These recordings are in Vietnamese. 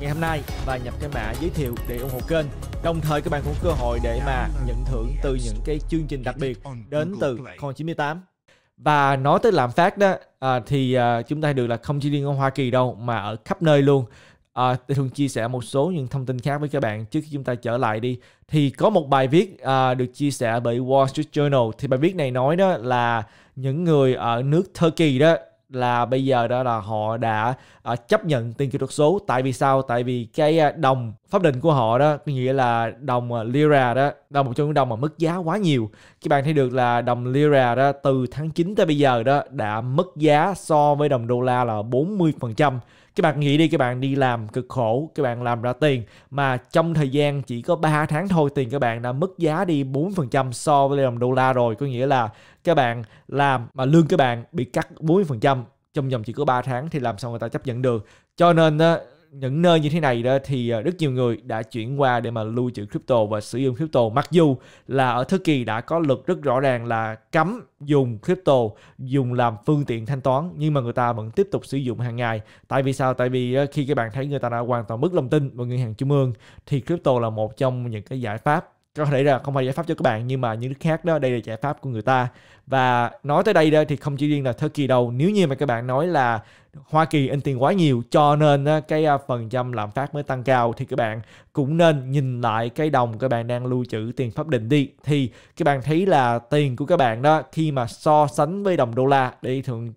ngày hôm nay và nhập cái mã giới thiệu để ủng hộ kênh. Đồng thời các bạn cũng cơ hội để mà nhận thưởng từ những cái chương trình đặc biệt đến từ Con 98. Và nói tới lạm phát đó à, thì à, chúng ta được là không chỉ riêng ở Hoa Kỳ đâu mà ở khắp nơi luôn. À, tôi thường chia sẻ một số những thông tin khác với các bạn trước khi chúng ta trở lại đi. Thì có một bài viết à, được chia sẻ bởi Wall Street Journal. Thì bài viết này nói đó là những người ở nước Turkey đó là bây giờ đó là họ đã uh, chấp nhận tiền kỹ thuật số tại vì sao tại vì cái à, đồng pháp định của họ đó có nghĩa là đồng à, lira đó là một trong những đồng mà mất giá quá nhiều các bạn thấy được là đồng lira đó từ tháng 9 tới bây giờ đó đã mất giá so với đồng đô la là 40% các bạn nghĩ đi các bạn đi làm cực khổ các bạn làm ra tiền mà trong thời gian chỉ có 3 tháng thôi tiền các bạn đã mất giá đi 4% so với đồng đô la rồi có nghĩa là các bạn làm mà lương các bạn bị cắt 40% trong vòng chỉ có 3 tháng thì làm sao người ta chấp nhận được cho nên những nơi như thế này đó thì ờ, rất nhiều người đã chuyển qua để mà lưu trữ crypto và sử dụng crypto mặc dù là ở Thổ Kỳ đã có luật rất rõ ràng là cấm dùng crypto dùng làm phương tiện thanh toán nhưng mà người ta vẫn tiếp tục sử dụng hàng ngày tại vì sao tại vì ờ, khi các bạn thấy người ta đã hoàn toàn mất lòng tin vào ngân hàng trung ương thì crypto là một trong những cái giải pháp có thể là không phải giải pháp cho các bạn nhưng mà những nước khác đó đây là giải pháp của người ta và nói tới đây đó thì không chỉ riêng là Turkey đâu nếu như mà các bạn nói là Hoa Kỳ in tiền quá nhiều cho nên cái à, phần trăm lạm phát mới tăng cao thì các bạn cũng nên nhìn lại cái đồng các bạn đang lưu trữ tiền pháp định đi thì các bạn thấy là tiền của các bạn đó khi mà so sánh với đồng đô la để thường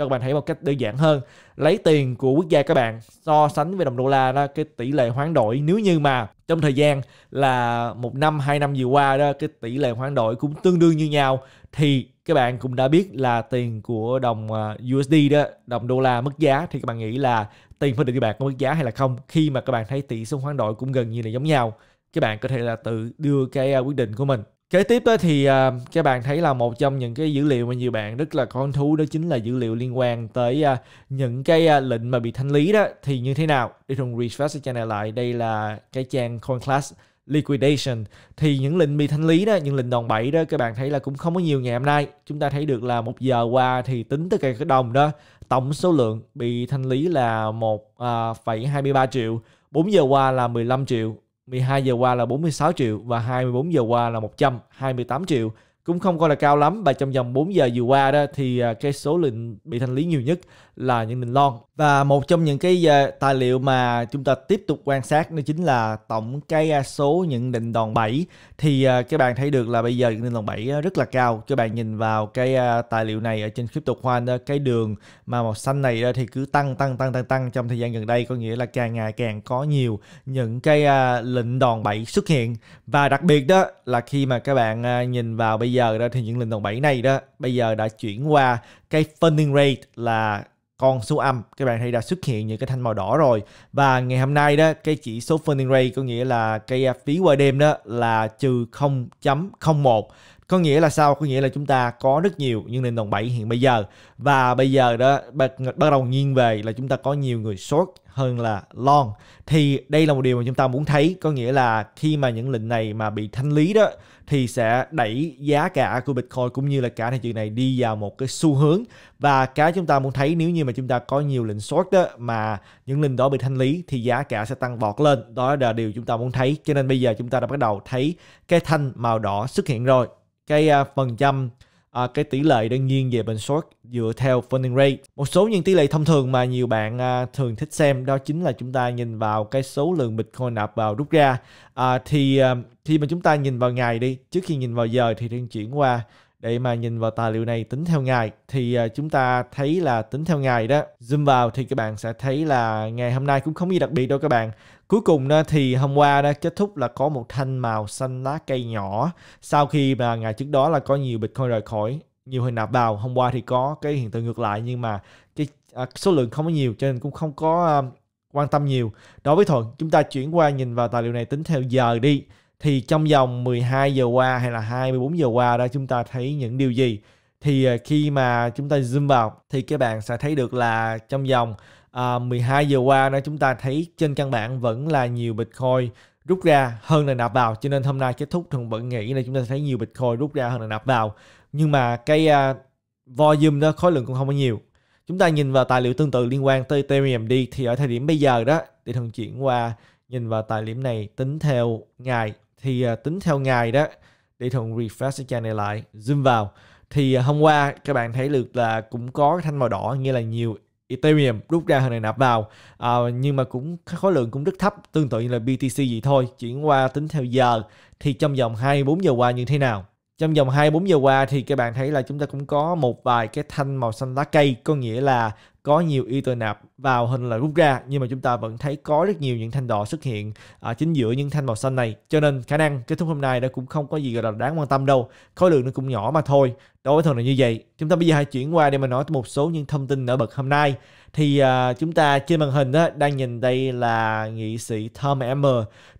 cho các bạn thấy một cách đơn giản hơn lấy tiền của quốc gia các bạn so sánh với đồng đô la đó cái tỷ lệ hoán đổi nếu như mà trong thời gian là một năm hai năm vừa qua đó cái tỷ lệ hoán đổi cũng tương đương như nhau thì các bạn cũng đã biết là tiền của đồng à, USD đó đồng đô la mất giá thì các bạn nghĩ là tiền phân định các bạn có mất giá hay là không khi mà các bạn thấy tỷ số hoán đổi cũng gần như là giống nhau các bạn có thể là tự đưa cái à, quyết định của mình kế tiếp đó thì uh, các bạn thấy là một trong những cái dữ liệu mà nhiều bạn rất là có thú đó chính là dữ liệu liên quan tới uh, những cái uh, lệnh mà bị thanh lý đó thì như thế nào đi thùng refresh cái trang này lại đây là cái trang coinclass liquidation thì những lệnh bị thanh lý đó những lệnh đòn bẩy đó các bạn thấy là cũng không có nhiều ngày hôm nay chúng ta thấy được là một giờ qua thì tính tất cả các đồng đó tổng số lượng bị thanh lý là một phẩy hai mươi ba triệu 4 giờ qua là 15 triệu 12 giờ qua là 46 triệu và 24 giờ qua là 128 triệu cũng không coi là cao lắm và trong vòng 4 giờ vừa qua đó thì à, cái số lượng bị thanh lý nhiều nhất là những bình lon và một trong những cái à, tài liệu mà chúng ta tiếp tục quan sát đó chính là tổng cái à, số những định đòn bẩy thì các bạn thấy được là bây giờ nhận định đòn bẩy rất là cao các bạn nhìn vào cái tài liệu này ở trên crypto khoan đó cái đường mà màu xanh này thì cứ tăng tăng tăng tăng tăng trong thời gian gần đây có nghĩa là càng ngày càng có nhiều những cái lệnh đòn bẩy xuất hiện và đặc biệt đó là khi mà các bạn nhìn vào bây bây giờ đó thì những lệnh đồng 7 này đó bây giờ đã chuyển qua cái funding rate là con số âm các bạn thấy đã xuất hiện những cái thanh màu đỏ rồi và ngày hôm nay đó cái chỉ số funding rate có nghĩa là cái phí qua đêm đó là trừ 0.01 có nghĩa là sao có nghĩa là chúng ta có rất nhiều những lệnh đồng 7 hiện bây giờ và bây giờ đó bắt, bắt đầu nghiêng về là chúng ta có nhiều người short hơn là long thì đây là một điều mà chúng ta muốn thấy có nghĩa là khi mà những lệnh này mà bị thanh lý đó thì sẽ đẩy giá cả của Bitcoin cũng như là cả thị trường này đi vào một cái xu hướng và cái chúng ta muốn thấy nếu như mà chúng ta có nhiều lệnh short đó mà những lệnh đó bị thanh lý thì giá cả sẽ tăng vọt lên đó là điều chúng ta muốn thấy cho nên bây giờ chúng ta đã bắt đầu thấy cái thanh màu đỏ xuất hiện rồi cái à, phần trăm à, cái tỷ lệ đang nghiêng về bên short dựa theo funding rate. Một số những tỷ lệ thông thường mà nhiều bạn à, thường thích xem đó chính là chúng ta nhìn vào cái số lượng Bitcoin nạp vào rút ra. À, thì à, khi mà chúng ta nhìn vào ngày đi, trước khi nhìn vào giờ thì đang chuyển qua để mà nhìn vào tài liệu này tính theo ngày thì à, chúng ta thấy là tính theo ngày đó zoom vào thì các bạn sẽ thấy là ngày hôm nay cũng không gì đặc biệt đâu các bạn cuối cùng đó thì hôm qua đã kết thúc là có một thanh màu xanh lá cây nhỏ sau khi mà ngày trước đó là có nhiều bitcoin rời khỏi nhiều hồi nạp vào hôm qua thì có cái hiện tượng ngược lại nhưng mà cái à, số lượng không có nhiều cho nên cũng không có à, quan tâm nhiều đối với thuận chúng ta chuyển qua nhìn vào tài liệu này tính theo giờ đi thì trong vòng 12 giờ qua hay là 24 giờ qua đó chúng ta thấy những điều gì thì à, khi mà chúng ta zoom vào thì các bạn sẽ thấy được là trong vòng à, 12 giờ qua đó chúng ta thấy trên căn bản vẫn là nhiều Bitcoin rút ra hơn là nạp vào cho nên hôm nay kết thúc thường vẫn nghĩ là chúng ta thấy nhiều Bitcoin rút ra hơn là nạp vào nhưng mà cái à, volume đó khối lượng cũng không có nhiều chúng ta nhìn vào tài liệu tương tự liên quan tới Ethereum đi thì ở thời điểm bây giờ đó để thường chuyển qua nhìn vào tài liệu này tính theo ngày thì à, tính theo ngày đó để thuận refresh cái này lại zoom vào thì à, hôm qua các bạn thấy được là cũng có cái thanh màu đỏ nghĩa là nhiều Ethereum rút ra hơn này nạp vào à, nhưng mà cũng khối lượng cũng rất thấp tương tự như là BTC gì thôi chuyển qua tính theo giờ thì trong vòng 24 giờ qua như thế nào trong vòng 24 giờ qua thì các bạn thấy là chúng ta cũng có một vài cái thanh màu xanh lá cây có nghĩa là có nhiều ether nạp vào hình là rút ra nhưng mà chúng ta vẫn thấy có rất nhiều những thanh đỏ xuất hiện ở chính giữa những thanh màu xanh này cho nên khả năng kết thúc hôm nay nó cũng không có gì gọi là đáng quan tâm đâu khối lượng nó cũng nhỏ mà thôi đối với tuần này như vậy chúng ta bây giờ hãy chuyển qua để mà nói một số những thông tin nổi bật hôm nay thì uh, chúng ta trên màn hình đó đang nhìn đây là nghị sĩ Tom m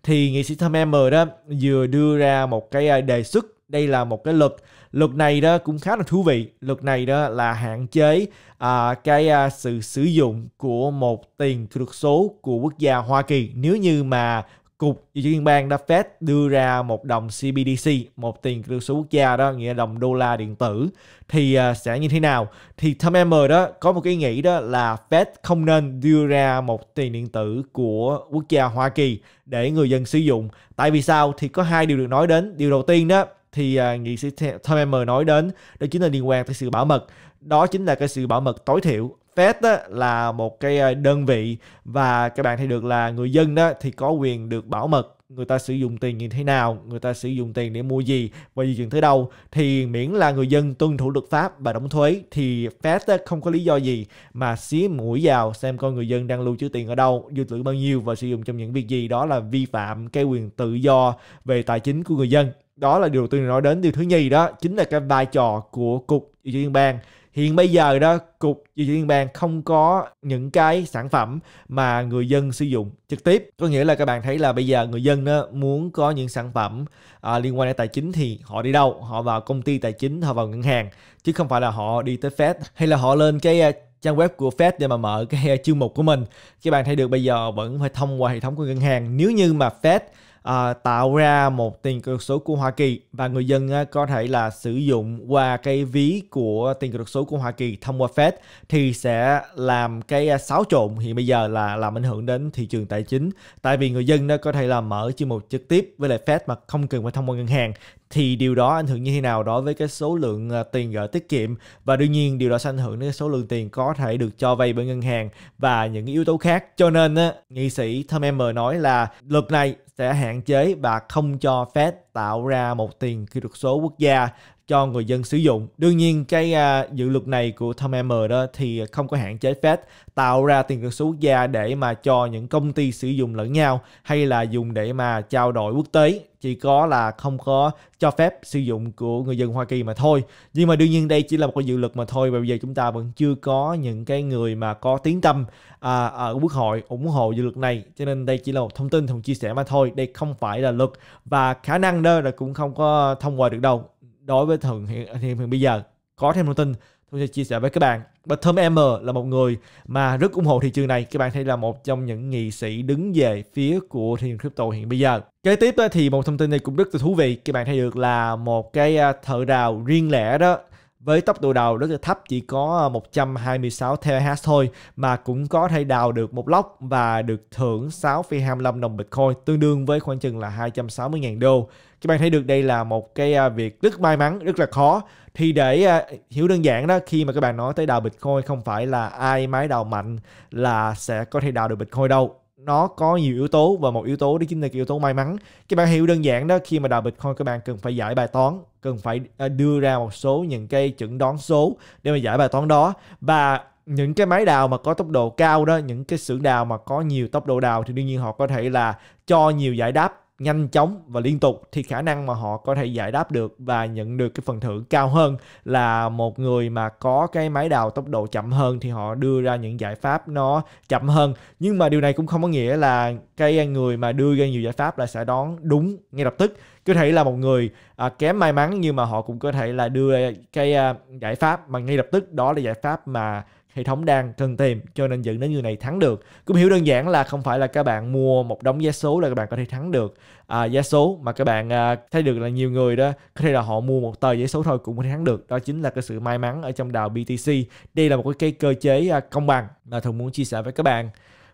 thì nghị sĩ Tom m đó vừa đưa ra một cái à, đề xuất đây là một cái luật luật này đó cũng khá là thú vị luật này đó là hạn chế à, cái à, sự sử dụng của một tiền kỹ thuật số của quốc gia Hoa Kỳ nếu như mà cục dự trữ liên bang đã phép đưa ra một đồng CBDC một tiền kỹ thuật số quốc gia đó nghĩa đồng đô la điện tử thì à, sẽ như thế nào thì Tom Emmer đó có một cái nghĩ đó là Fed không nên đưa ra một tiền điện tử của quốc gia Hoa Kỳ để người dân sử dụng tại vì sao thì có hai điều được nói đến điều đầu tiên đó thì à, nghị sĩ Tom Emmer nói đến đó chính là liên quan tới sự bảo mật đó chính là cái sự bảo mật tối thiểu Fed là một cái à, đơn vị và các bạn thấy được là người dân đó thì có quyền được bảo mật người ta sử dụng tiền như thế nào, người ta sử dụng tiền để mua gì và di chuyển tới đâu thì miễn là người dân tuân thủ luật pháp và đóng thuế thì Fed không có lý do gì mà xí mũi vào xem coi người dân đang lưu trữ tiền ở đâu, dư trữ bao nhiêu và sử dụng trong những việc gì đó là vi phạm cái quyền tự do về tài chính của người dân đó là điều tôi nói đến điều thứ nhì đó chính là cái vai trò của cục dự trữ liên bang hiện bây giờ đó cục dự trữ liên bang không có những cái sản phẩm mà người dân sử dụng trực tiếp có nghĩa là các bạn thấy là bây giờ người dân đó muốn có những sản phẩm à, liên quan đến tài chính thì họ đi đâu họ vào công ty tài chính họ vào ngân hàng chứ không phải là họ đi tới fed hay là họ lên cái à, trang web của Fed để mà mở cái à, chương mục của mình. Các bạn thấy được bây giờ vẫn phải thông qua hệ thống của ngân hàng. Nếu như mà Fed à, tạo ra một tiền kỹ số của Hoa Kỳ và người dân à, có thể là sử dụng qua cái ví của tiền kỹ số của Hoa Kỳ thông qua Fed thì sẽ làm cái à, xáo trộn hiện bây giờ là làm ảnh hưởng đến thị trường tài chính tại vì người dân nó có thể là mở chi một trực tiếp với lại Fed mà không cần phải thông qua ngân hàng thì điều đó ảnh hưởng như thế nào đối với cái số lượng à, tiền gửi tiết kiệm và đương nhiên điều đó sẽ ảnh hưởng đến cái số lượng tiền có thể được cho vay bởi ngân hàng và những yếu tố khác cho nên nghị sĩ Thơm M nói là luật này sẽ hạn chế và không cho phép tạo ra một tiền kỹ thuật số quốc gia cho người dân sử dụng. Đương nhiên cái uh, dự luật này của Tom M đó thì không có hạn chế Fed tạo ra tiền tệ số quốc gia để mà cho những công ty sử dụng lẫn nhau hay là dùng để mà trao đổi quốc tế chỉ có là không có cho phép sử dụng của người dân Hoa Kỳ mà thôi. Nhưng mà đương nhiên đây chỉ là một cái dự luật mà thôi và bây giờ chúng ta vẫn chưa có những cái người mà có tiếng tâm à, ở quốc hội ủng hộ dự luật này cho nên đây chỉ là một thông tin thông chia sẻ mà thôi. Đây không phải là luật và khả năng đó là cũng không có thông qua được đâu đối với thần hiện, hiện, hiện bây giờ có thêm thông tin tôi sẽ chia sẻ với các bạn và Thơm M là một người mà rất ủng hộ thị trường này các bạn thấy là một trong những nghị sĩ đứng về phía của thị trường crypto hiện bây giờ kế tiếp thì một thông tin này cũng rất là thú vị các bạn thấy được là một cái à, thợ đào riêng lẻ đó với tốc độ đào rất là thấp chỉ có 126 ờ, THz thôi mà cũng có thể đào được một lốc và được thưởng 6,25 đồng Bitcoin tương đương với khoảng chừng là 260.000 đô. Các bạn thấy được đây là một cái ờ, việc rất may mắn, rất là khó. Thì để ờ, hiểu đơn giản đó, khi mà các bạn nói tới đào Bitcoin không phải là ai máy đào mạnh là sẽ có thể đào được Bitcoin đâu nó có nhiều yếu tố và một yếu tố đó chính là cái yếu tố may mắn các bạn hiểu đơn giản đó khi mà đào bitcoin các bạn cần phải giải bài toán cần phải à, đưa ra một số những cái chẩn đoán số để mà giải bài toán đó và những cái máy đào mà có tốc độ cao đó những cái xưởng đào mà có nhiều tốc độ đào thì đương nhiên họ có thể là cho nhiều giải đáp nhanh chóng và liên tục thì khả năng mà họ có thể giải đáp được và nhận được cái phần thưởng cao hơn là một người mà có cái máy đào tốc độ chậm hơn thì họ đưa ra những giải pháp nó chậm hơn nhưng mà điều này cũng không có nghĩa là cái người mà đưa ra nhiều giải pháp là sẽ đón đúng ngay lập tức có thể là một người à, kém may mắn nhưng mà họ cũng có thể là đưa cái à, giải pháp mà ngay lập tức đó là giải pháp mà hệ thống đang cần tìm cho nên dẫn đến người này thắng được cũng hiểu đơn giản là không phải là các bạn mua một đống giá số là các bạn có thể thắng được à, giá số mà các bạn à, thấy được là nhiều người đó có thể là họ mua một tờ giấy số thôi cũng có thể thắng được đó chính là cái sự may mắn ở trong đào BTC đây là một cái cơ chế à, công bằng mà thường muốn chia sẻ với các bạn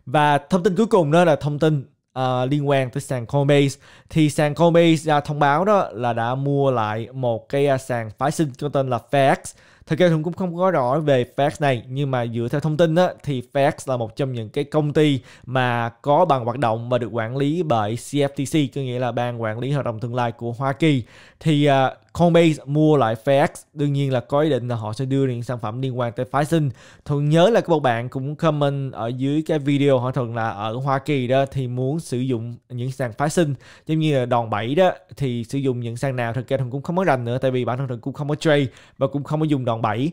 và thông tin cuối cùng đó là thông tin uh, liên quan tới sàn Coinbase thì sàn Coinbase uh, thông báo đó là đã mua lại một cái uh, sàn phái sinh có tên là FedEx Thực ra Thuận cũng không có rõ về Fax này nhưng mà dựa theo thông tin á, thì Fax là một trong những cái công ty mà có bằng hoạt động và được quản lý bởi CFTC, có nghĩa là ban quản lý hợp đồng tương lai của Hoa Kỳ. Thì uh, Coinbase mua lại Fx đương nhiên là có ý định là họ sẽ đưa những sản phẩm liên quan tới phái sinh thường nhớ là các bạn cũng comment ở dưới cái video họ thường là ở Hoa Kỳ đó thì muốn sử dụng những sàn phái sinh giống như là đòn bẩy đó thì sử dụng những sàn nào thực ra thường cũng không có rành nữa tại vì bản thân thường cũng không có trade và cũng không có dùng đòn bẩy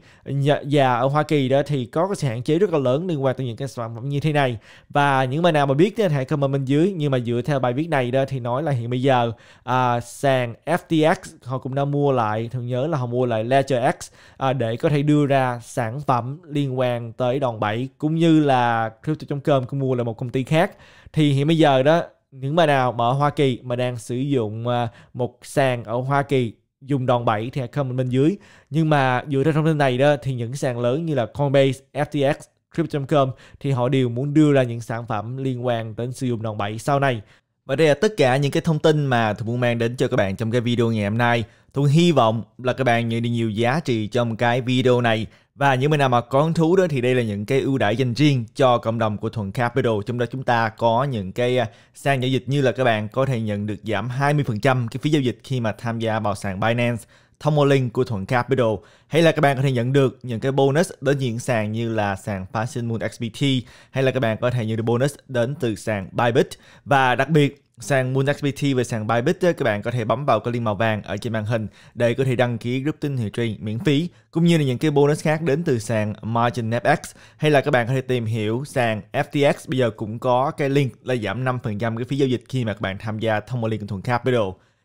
và ở Hoa Kỳ đó thì có cái sự hạn chế rất là lớn liên quan tới những cái sản phẩm như thế này và những bạn nào mà biết thì hãy comment bên dưới nhưng mà dựa theo bài viết này đó thì nói là hiện bây giờ à, sàn FTX họ cũng đã mua mua lại thường nhớ là họ mua lại Ledger X à, để có thể đưa ra sản phẩm liên quan tới đòn bẩy cũng như là crypto.com cũng mua lại một công ty khác thì hiện bây giờ đó những bạn nào mở Hoa Kỳ mà đang sử dụng à, một sàn ở Hoa Kỳ dùng đòn bẩy thì comment bên dưới nhưng mà dựa trên thông tin này đó thì những sàn lớn như là Coinbase, FTX Crypto.com thì họ đều muốn đưa ra những sản phẩm liên quan đến sử dụng đòn bẩy sau này và đây là tất cả những cái thông tin mà Thuận muốn mang đến cho các bạn trong cái video ngày hôm nay. Thuận hy vọng là các bạn nhận được nhiều giá trị trong cái video này. Và những bạn nào mà có hứng thú đó thì đây là những cái ưu đãi dành riêng cho cộng đồng của Thuận Capital. Trong đó chúng ta có những cái à, sàn giao dịch như là các bạn có thể nhận được giảm 20% cái phí giao dịch khi mà tham gia vào sàn Binance thông Tomolink của Thuận Capital hay là các bạn có thể nhận được những cái bonus đến diện sàn như là sàn Fashion Moon XBT hay là các bạn có thể nhận được bonus đến từ sàn Bybit và đặc biệt sàn moon xbt và sàn Bybit các bạn có thể bấm vào cái liên màu vàng ở trên màn hình để có thể đăng ký group tin hiệu truyền miễn phí cũng như là những cái bonus khác đến từ sàn margin MarginFX hay là các bạn có thể tìm hiểu sàn FTX bây giờ cũng có cái link là giảm 5% cái phí giao dịch khi mà các bạn tham gia thông qua của thuận Capital